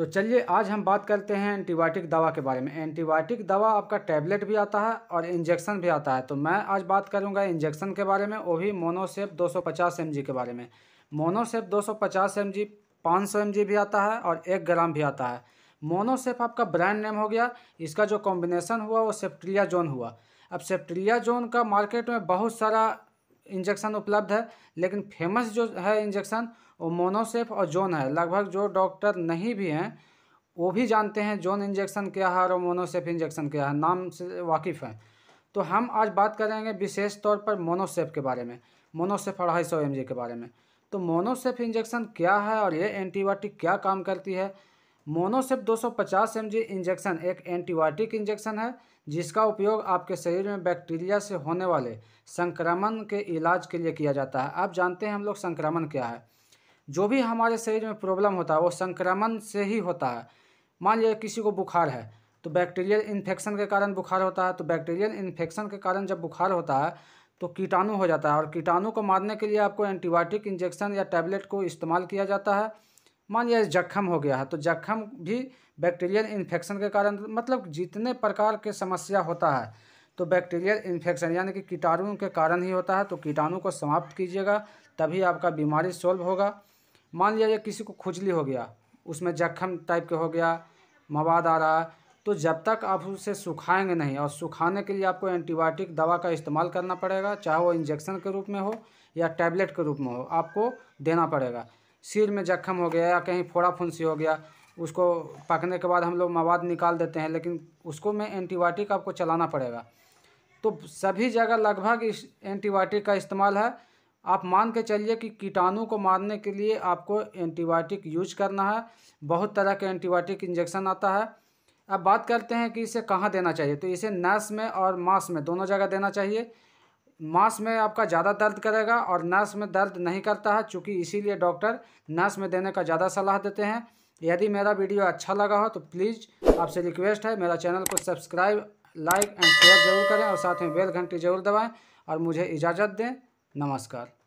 तो चलिए आज हम बात करते हैं एंटीबायोटिक दवा के बारे में एंटीबायोटिक दवा आपका टैबलेट भी आता है और इंजेक्शन भी आता है तो मैं आज बात करूंगा इंजेक्शन के बारे में वो भी मोनोसेप 250 सौ के बारे में मोनोसेप 250 सौ 500 जी भी आता है और एक ग्राम भी आता है मोनोसेप आपका ब्रांड नेम हो गया इसका जो कॉम्बिनेसन हुआ वो सेप्ट्रिया जोन हुआ अब सेप्ट्रिया जोन का मार्केट में बहुत सारा इंजेक्शन उपलब्ध है लेकिन फेमस जो है इंजेक्शन वो मोनोसेफ और जोन है लगभग जो डॉक्टर नहीं भी हैं वो भी जानते हैं जोन इंजेक्शन क्या है और मोनोसेफ इंजेक्शन क्या है नाम से वाकिफ़ हैं तो हम आज बात करेंगे विशेष तौर पर मोनोसेफ के बारे में मोनोसेफ अढ़ाई सौ के बारे में तो मोनोसेफ इंजेक्शन क्या है और ये एंटीबायोटिक क्या काम करती है मोनोसेप 250 जी इंजेक्शन एक एंटीबायोटिक इंजेक्शन है जिसका उपयोग आपके शरीर में बैक्टीरिया से होने वाले संक्रमण के इलाज के लिए किया जाता है आप जानते हैं हम लोग संक्रमण क्या है जो भी हमारे शरीर में प्रॉब्लम होता है वो संक्रमण से ही होता है मान लीजिए किसी को बुखार है तो बैक्टीरियल इन्फेक्शन के कारण बुखार होता है तो बैक्टीरियल इन्फेक्शन के कारण जब बुखार होता है तो कीटाणु हो जाता है और कीटाणु को मारने के लिए आपको एंटीबायोटिक इंजेक्शन या टैबलेट को इस्तेमाल किया जाता है मान लिया जख्म हो गया है तो जख्म भी बैक्टीरियल इन्फेक्शन के कारण मतलब जितने प्रकार के समस्या होता है तो बैक्टीरियल इन्फेक्शन यानी कि कीटाणुओं के कारण ही होता है तो कीटाणु को समाप्त कीजिएगा तभी आपका बीमारी सॉल्व होगा मान लिया किसी को खुजली हो गया उसमें जख्म टाइप के हो गया मवाद आ रहा है तो जब तक आप उसे सुखाएंगे नहीं और सुखाने के लिए आपको एंटीबायोटिक दवा का इस्तेमाल करना पड़ेगा चाहे वो इंजेक्शन के रूप में हो या टैबलेट के रूप में हो आपको देना पड़ेगा सिर में जख्म हो गया या कहीं फोड़ा फुंसी हो गया उसको पकने के बाद हम लोग मवाद निकाल देते हैं लेकिन उसको में एंटीबायोटिक आपको चलाना पड़ेगा तो सभी जगह लगभग इस एंटीबायोटिक का इस्तेमाल है आप मान के चलिए कि कीटाणु को मारने के लिए आपको एंटीबायोटिक यूज करना है बहुत तरह के एंटीबायोटिक इंजेक्शन आता है अब बात करते हैं कि इसे कहाँ देना चाहिए तो इसे नस में और मांस में दोनों जगह देना चाहिए मांस में आपका ज़्यादा दर्द करेगा और नस में दर्द नहीं करता है चूँकि इसीलिए डॉक्टर नस में देने का ज़्यादा सलाह देते हैं यदि मेरा वीडियो अच्छा लगा हो तो प्लीज़ आपसे रिक्वेस्ट है मेरा चैनल को सब्सक्राइब लाइक एंड शेयर जरूर करें और साथ में बेल घंटी जरूर दबाएं और मुझे इजाज़त दें नमस्कार